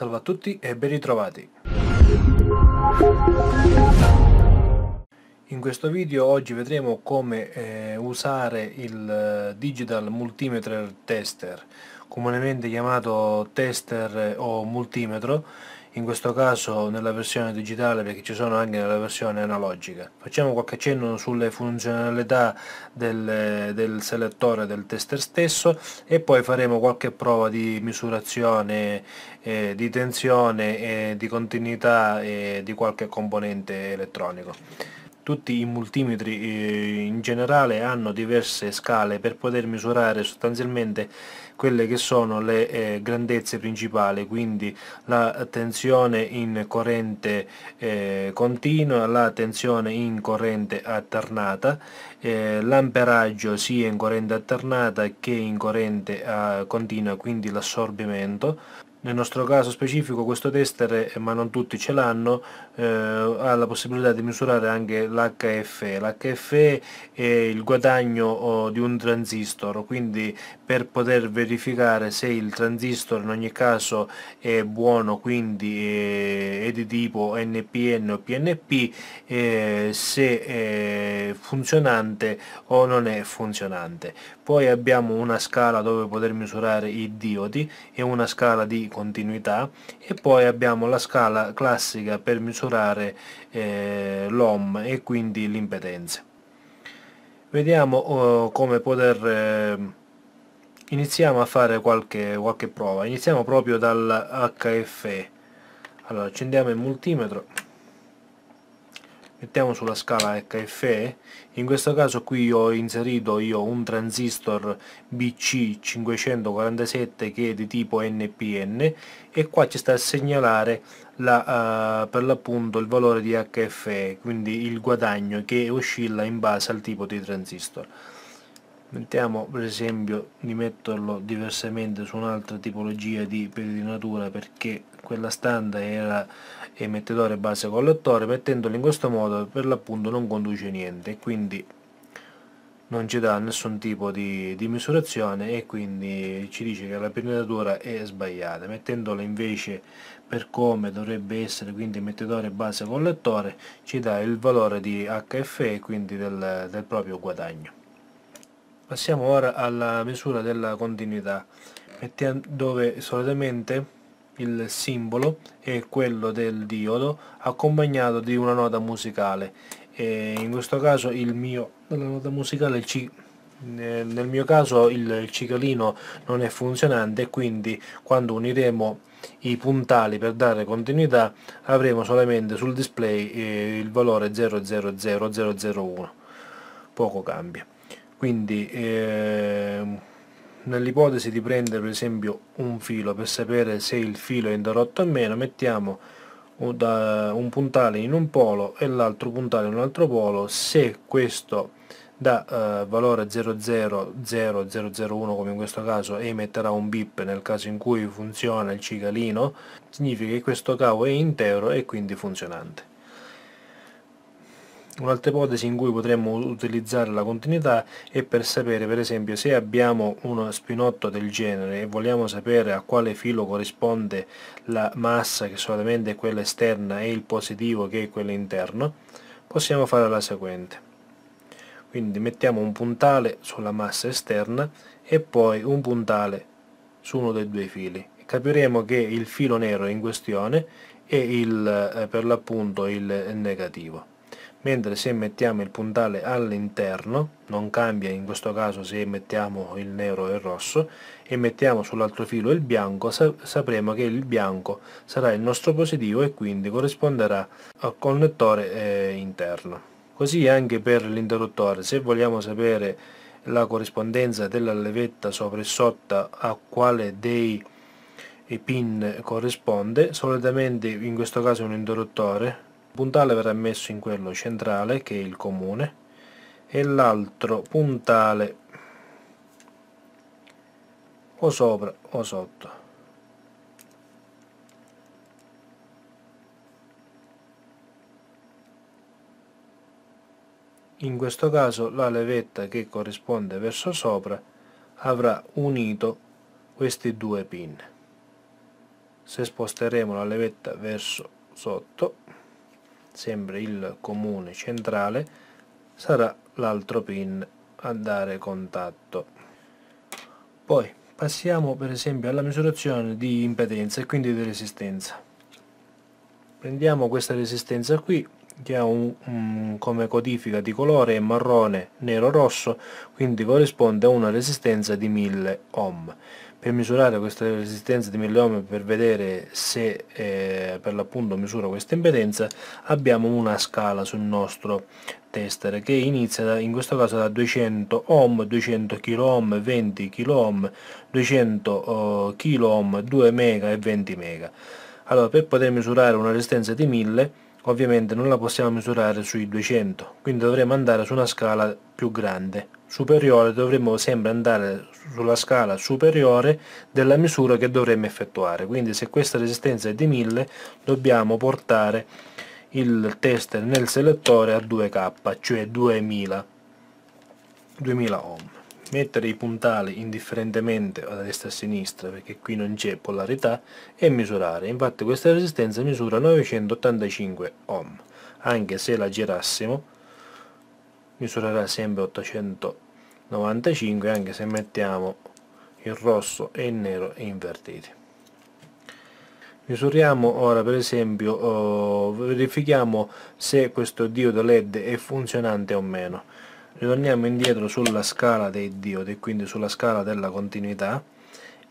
Salve a tutti e ben ritrovati! In questo video oggi vedremo come eh, usare il eh, Digital Multimeter Tester, comunemente chiamato tester eh, o multimetro, in questo caso nella versione digitale perché ci sono anche nella versione analogica. Facciamo qualche accenno sulle funzionalità del, del selettore del tester stesso e poi faremo qualche prova di misurazione eh, di tensione e eh, di continuità eh, di qualche componente elettronico. Tutti i multimetri eh, in generale hanno diverse scale per poter misurare sostanzialmente quelle che sono le eh, grandezze principali, quindi la tensione in corrente eh, continua, la tensione in corrente alternata, eh, l'amperaggio sia in corrente alternata che in corrente eh, continua, quindi l'assorbimento, nel nostro caso specifico questo tester, eh, ma non tutti ce l'hanno, eh, ha la possibilità di misurare anche l'HFE. L'HFE è il guadagno oh, di un transistor, quindi per poter verificare se il transistor in ogni caso è buono, quindi è, è di tipo NPN o PNP, eh, se è funzionante o non è funzionante poi abbiamo una scala dove poter misurare i diodi e una scala di continuità e poi abbiamo la scala classica per misurare eh, l'OM e quindi l'impedenza vediamo eh, come poter eh, iniziamo a fare qualche, qualche prova iniziamo proprio dall'HFE allora accendiamo il multimetro mettiamo sulla scala HFE in questo caso qui ho inserito io un transistor BC547 che è di tipo NPN e qua ci sta a segnalare la, uh, per l'appunto il valore di HFE quindi il guadagno che oscilla in base al tipo di transistor mettiamo per esempio di metterlo diversamente su un'altra tipologia di pedinatura perché quella standard era emettitore base collettore mettendolo in questo modo per l'appunto non conduce niente quindi non ci dà nessun tipo di, di misurazione e quindi ci dice che la penetratura è sbagliata mettendola invece per come dovrebbe essere quindi emettitore base collettore ci dà il valore di HFE quindi del, del proprio guadagno passiamo ora alla misura della continuità dove solitamente il simbolo è quello del diodo accompagnato di una nota musicale e in questo caso il mio la nota musicale C nel mio caso il cicalino non è funzionante quindi quando uniremo i puntali per dare continuità avremo solamente sul display eh, il valore 000001 poco cambia quindi eh, nell'ipotesi di prendere per esempio un filo per sapere se il filo è interrotto o meno mettiamo un puntale in un polo e l'altro puntale in un altro polo se questo da eh, valore 000001 come in questo caso emetterà un bip nel caso in cui funziona il cicalino significa che questo cavo è intero e quindi funzionante Un'altra ipotesi in cui potremmo utilizzare la continuità è per sapere per esempio se abbiamo uno spinotto del genere e vogliamo sapere a quale filo corrisponde la massa che solamente è quella esterna e il positivo che è quello interno, possiamo fare la seguente. Quindi mettiamo un puntale sulla massa esterna e poi un puntale su uno dei due fili. Capiremo che il filo nero in questione è il, eh, per l'appunto il negativo mentre se mettiamo il puntale all'interno non cambia in questo caso se mettiamo il nero e il rosso e mettiamo sull'altro filo il bianco sapremo che il bianco sarà il nostro positivo e quindi corrisponderà al connettore eh, interno così anche per l'interruttore se vogliamo sapere la corrispondenza della levetta sopra e sotto a quale dei pin corrisponde solitamente in questo caso un interruttore puntale verrà messo in quello centrale che è il comune e l'altro puntale o sopra o sotto in questo caso la levetta che corrisponde verso sopra avrà unito questi due pin se sposteremo la levetta verso sotto sempre il comune centrale sarà l'altro pin a dare contatto poi passiamo per esempio alla misurazione di impedenza e quindi di resistenza prendiamo questa resistenza qui che ha un, un, come codifica di colore marrone nero rosso quindi corrisponde a una resistenza di 1000 ohm per misurare questa resistenza di 1000 ohm per vedere se eh, per l'appunto misura questa impedenza abbiamo una scala sul nostro tester che inizia da, in questo caso da 200 ohm 200 kilo ohm 20 kilo ohm 200 kilo ohm 2 mega e 20 mega allora per poter misurare una resistenza di 1000 ovviamente non la possiamo misurare sui 200 quindi dovremo andare su una scala più grande superiore dovremmo sempre andare sulla scala superiore della misura che dovremmo effettuare quindi se questa resistenza è di 1000 dobbiamo portare il tester nel selettore a 2k cioè 2000 2000 ohm mettere i puntali indifferentemente da destra a sinistra perché qui non c'è polarità e misurare infatti questa resistenza misura 985 ohm anche se la girassimo misurerà sempre 895 anche se mettiamo il rosso e il nero invertiti misuriamo ora per esempio oh, verifichiamo se questo diodo led è funzionante o meno ritorniamo indietro sulla scala dei diodi quindi sulla scala della continuità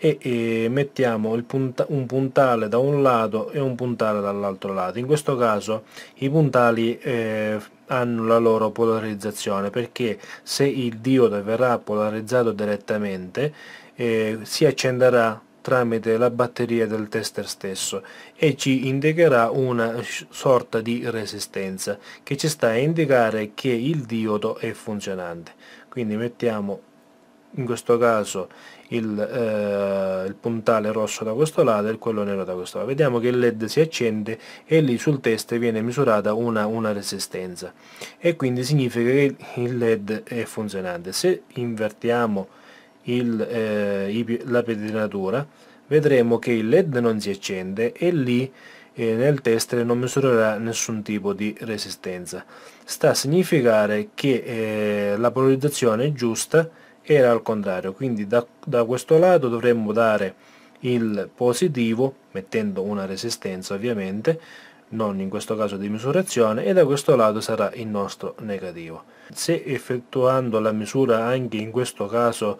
e, e mettiamo punta un puntale da un lato e un puntale dall'altro lato in questo caso i puntali eh, hanno la loro polarizzazione perché se il diodo verrà polarizzato direttamente eh, si accenderà tramite la batteria del tester stesso e ci indicherà una sorta di resistenza che ci sta a indicare che il diodo è funzionante quindi mettiamo in questo caso il, eh, il, puntale rosso da questo lato e quello nero da questo lato vediamo che il led si accende e lì sul test viene misurata una, una resistenza e quindi significa che il led è funzionante se invertiamo il, eh, la pedinatura vedremo che il led non si accende e lì eh, nel test non misurerà nessun tipo di resistenza sta a significare che eh, la polarizzazione è giusta era al contrario quindi da, da questo lato dovremmo dare il positivo mettendo una resistenza ovviamente non in questo caso di misurazione e da questo lato sarà il nostro negativo se effettuando la misura anche in questo caso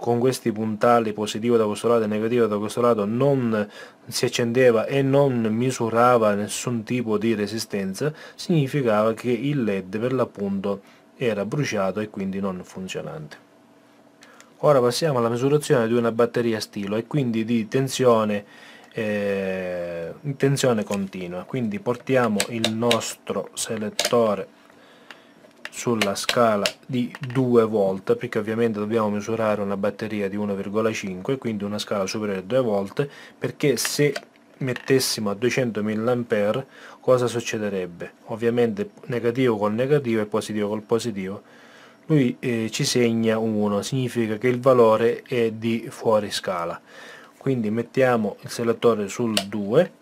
con questi puntali positivo da questo lato e negativo da questo lato non si accendeva e non misurava nessun tipo di resistenza significava che il led per l'appunto era bruciato e quindi non funzionante ora passiamo alla misurazione di una batteria a stilo e quindi di tensione eh, tensione continua quindi portiamo il nostro selettore sulla scala di 2 volte perché ovviamente dobbiamo misurare una batteria di 1,5 quindi una scala superiore a 2 volte perché se mettessimo a 200 mA cosa succederebbe? ovviamente negativo col negativo e positivo col positivo lui eh, ci segna 1 significa che il valore è di fuori scala quindi mettiamo il selettore sul 2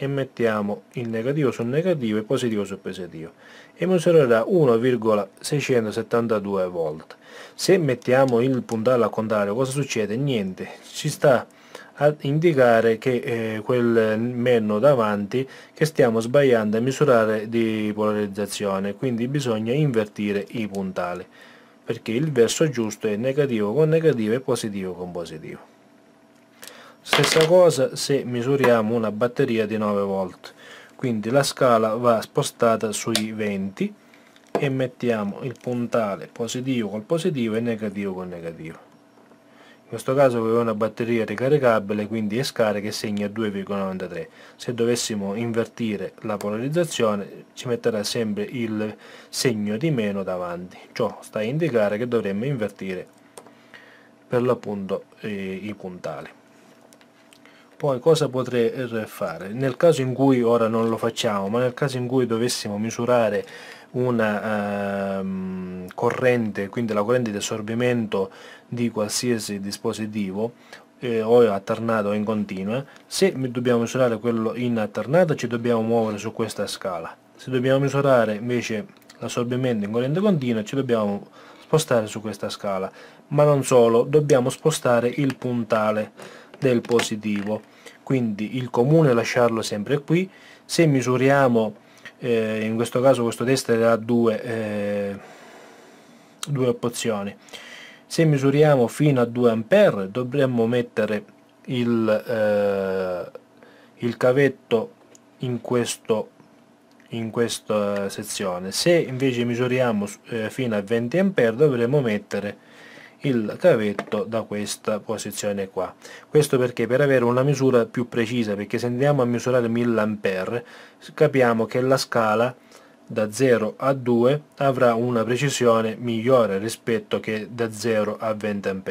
e mettiamo il negativo sul negativo e positivo sul positivo e misurerà 1,672 volt se mettiamo il puntale al contrario cosa succede? niente ci sta a indicare che eh, quel meno davanti che stiamo sbagliando a misurare di polarizzazione quindi bisogna invertire i puntali perché il verso giusto è negativo con negativo e positivo con positivo Stessa cosa se misuriamo una batteria di 9 volt, quindi la scala va spostata sui 20 e mettiamo il puntale positivo col positivo e negativo col negativo. In questo caso è una batteria ricaricabile, quindi è scarica e segna 2,93. Se dovessimo invertire la polarizzazione ci metterà sempre il segno di meno davanti. Ciò sta a indicare che dovremmo invertire per l'appunto eh, i puntali poi cosa potrei eh, fare? Nel caso in cui, ora non lo facciamo, ma nel caso in cui dovessimo misurare una ehm, corrente, quindi la corrente di assorbimento di qualsiasi dispositivo, eh, o alternato o in continua, se dobbiamo misurare quello in alternato ci dobbiamo muovere su questa scala. Se dobbiamo misurare invece l'assorbimento in corrente continua ci dobbiamo spostare su questa scala. Ma non solo, dobbiamo spostare il puntale del positivo quindi il comune lasciarlo sempre qui se misuriamo eh, in questo caso questo test ha due, eh, due opzioni se misuriamo fino a 2 ampere dovremmo mettere il, eh, il cavetto in, questo, in questa sezione se invece misuriamo eh, fino a 20 ampere dovremmo mettere il cavetto da questa posizione qua questo perché per avere una misura più precisa perché se andiamo a misurare 1000A capiamo che la scala da 0 a 2 avrà una precisione migliore rispetto che da 0 a 20 A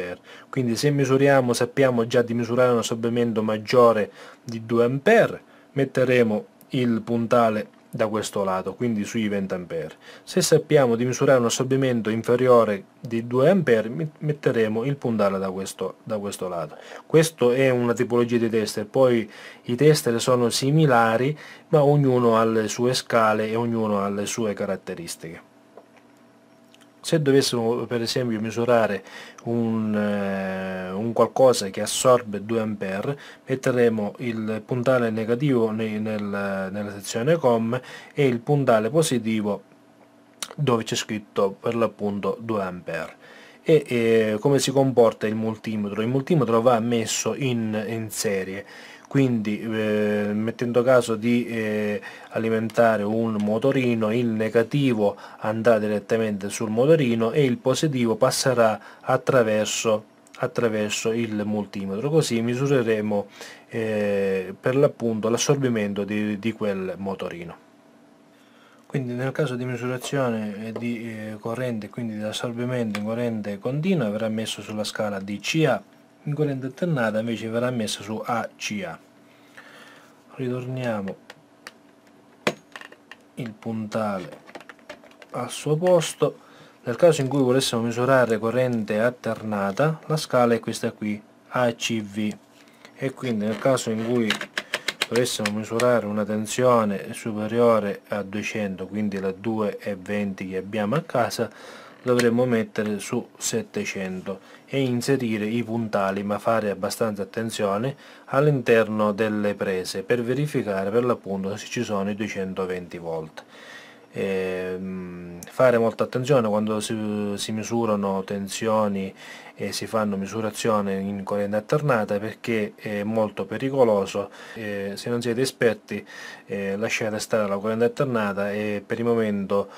quindi se misuriamo sappiamo già di misurare un assorbimento maggiore di 2 A metteremo il puntale da questo lato, quindi sui 20A. Se sappiamo di misurare un assorbimento inferiore di 2A, metteremo il puntale da questo, da questo lato. Questo è una tipologia di tester, poi i tester sono similari, ma ognuno ha le sue scale e ognuno ha le sue caratteristiche se dovessimo per esempio misurare un, eh, un qualcosa che assorbe 2 A metteremo il puntale negativo nel, nel, nella sezione COM e il puntale positivo dove c'è scritto per l'appunto 2 A e eh, come si comporta il multimetro? Il multimetro va messo in, in serie quindi eh, mettendo caso di eh, alimentare un motorino il negativo andrà direttamente sul motorino e il positivo passerà attraverso attraverso il multimetro così misureremo eh, per l'appunto l'assorbimento di, di, quel motorino quindi nel caso di misurazione di eh, corrente quindi di assorbimento in corrente continua verrà messo sulla scala DCA in corrente alternata invece verrà messa su ACA ritorniamo il puntale al suo posto nel caso in cui volessimo misurare corrente alternata la scala è questa qui ACV e quindi nel caso in cui dovessimo misurare una tensione superiore a 200 quindi la 2,20 che abbiamo a casa dovremmo mettere su 700 e inserire i puntali ma fare abbastanza attenzione all'interno delle prese per verificare per l'appunto se ci sono i 220 volt e ehm, fare molta attenzione quando si, si, misurano tensioni e si fanno misurazioni in corrente alternata perché è molto pericoloso e se non siete esperti eh, lasciate stare la corrente alternata e per il momento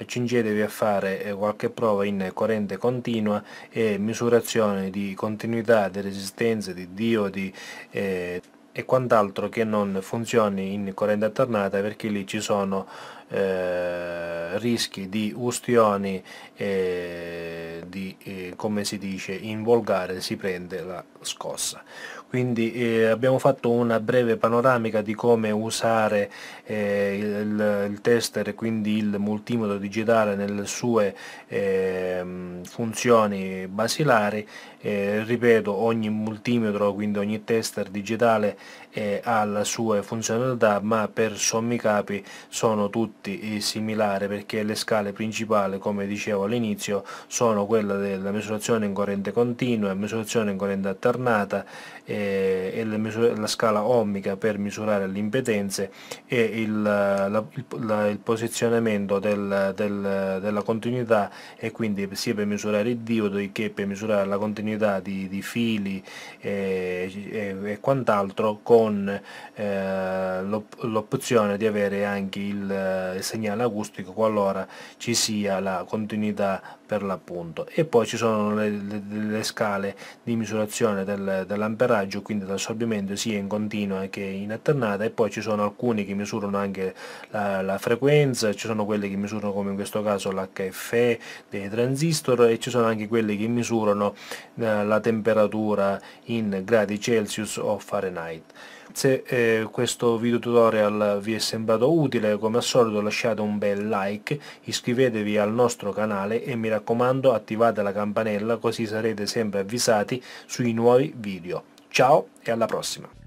accingetevi a fare eh, qualche prova in corrente continua e misurazione di continuità di resistenza di diodi eh, e quant'altro che non funzioni in corrente alternata perché lì ci sono eh, rischi di ustioni eh, di eh, come si dice in volgare si prende la scossa quindi eh, abbiamo fatto una breve panoramica di come usare eh, il, il, tester quindi il multimodo digitale nelle sue ehm, funzioni basilari eh, ripeto ogni multimetro quindi ogni tester digitale eh, ha le sue funzionalità ma per sommi capi sono tutti eh, simili perché le scale principali come dicevo all'inizio sono quella della misurazione in corrente continua, misurazione in corrente alternata eh, e misure, la scala ohmica per misurare le impedenze e il, la, la, il posizionamento del, del, della continuità e quindi sia per misurare il diodo che per misurare la continuità continuità di, di fili e, e, e quant'altro con eh, l'opzione di avere anche il, il, segnale acustico qualora ci sia la continuità per l'appunto e poi ci sono le, le, le scale di misurazione del, dell'amperaggio quindi l'assorbimento sia in continua che in alternata e poi ci sono alcuni che misurano anche la, la frequenza ci sono quelli che misurano come in questo caso l'HFE dei transistor e ci sono anche quelli che misurano eh, la temperatura in gradi Celsius o Fahrenheit. Se eh, questo video tutorial vi è sembrato utile, come al solito lasciate un bel like, iscrivetevi al nostro canale e mi raccomando attivate la campanella così sarete sempre avvisati sui nuovi video. Ciao e alla prossima!